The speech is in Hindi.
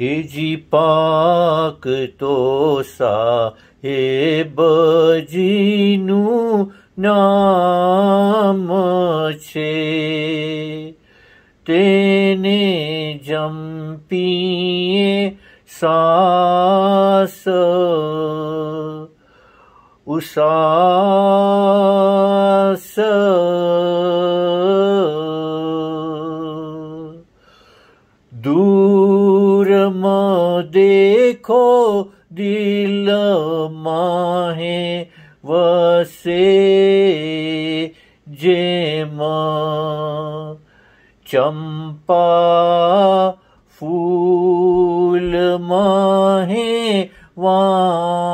जी पाक तो सा हे बजीनु नाम छे तेने जम्पिए सास उसास दूर देखो दिल माहे वसे जेमा चंपा फूल माहे वास